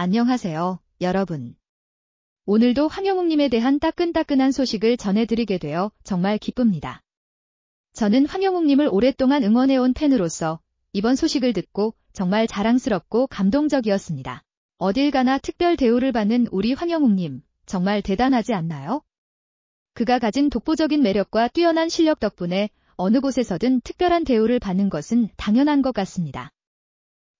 안녕하세요, 여러분. 오늘도 황영웅님에 대한 따끈따끈한 소식을 전해드리게 되어 정말 기쁩니다. 저는 황영웅님을 오랫동안 응원해온 팬으로서 이번 소식을 듣고 정말 자랑스럽고 감동적이었습니다. 어딜 가나 특별 대우를 받는 우리 황영웅님, 정말 대단하지 않나요? 그가 가진 독보적인 매력과 뛰어난 실력 덕분에 어느 곳에서든 특별한 대우를 받는 것은 당연한 것 같습니다.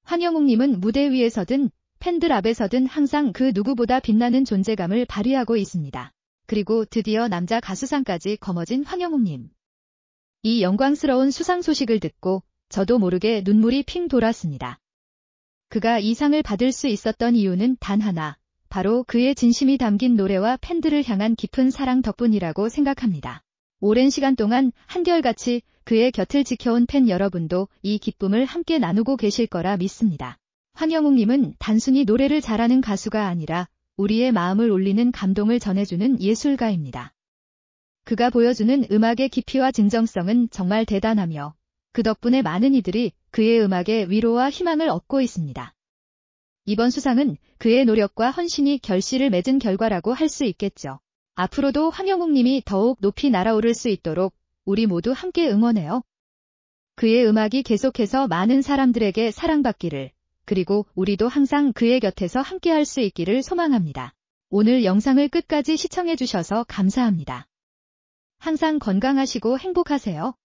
황영웅님은 무대 위에서든 팬들 앞에서든 항상 그 누구보다 빛나는 존재감을 발휘하고 있습니다. 그리고 드디어 남자 가수상까지 거머쥔 황영웅님. 이 영광스러운 수상 소식을 듣고 저도 모르게 눈물이 핑 돌았습니다. 그가 이 상을 받을 수 있었던 이유는 단 하나, 바로 그의 진심이 담긴 노래와 팬들을 향한 깊은 사랑 덕분이라고 생각합니다. 오랜 시간 동안 한결같이 그의 곁을 지켜온 팬 여러분도 이 기쁨을 함께 나누고 계실 거라 믿습니다. 한영웅님은 단순히 노래를 잘하는 가수가 아니라 우리의 마음을 울리는 감동을 전해주는 예술가입니다. 그가 보여주는 음악의 깊이와 진정성은 정말 대단하며 그 덕분에 많은 이들이 그의 음악에 위로와 희망을 얻고 있습니다. 이번 수상은 그의 노력과 헌신이 결실을 맺은 결과라고 할 수 있겠죠. 앞으로도 황영웅님이 더욱 높이 날아오를 수 있도록 우리 모두 함께 응원해요. 그의 음악이 계속해서 많은 사람들에게 사랑받기를. 그리고 우리도 항상 그의 곁에서 함께할 수 있기를 소망합니다. 오늘 영상을 끝까지 시청해주셔서 감사합니다. 항상 건강하시고 행복하세요.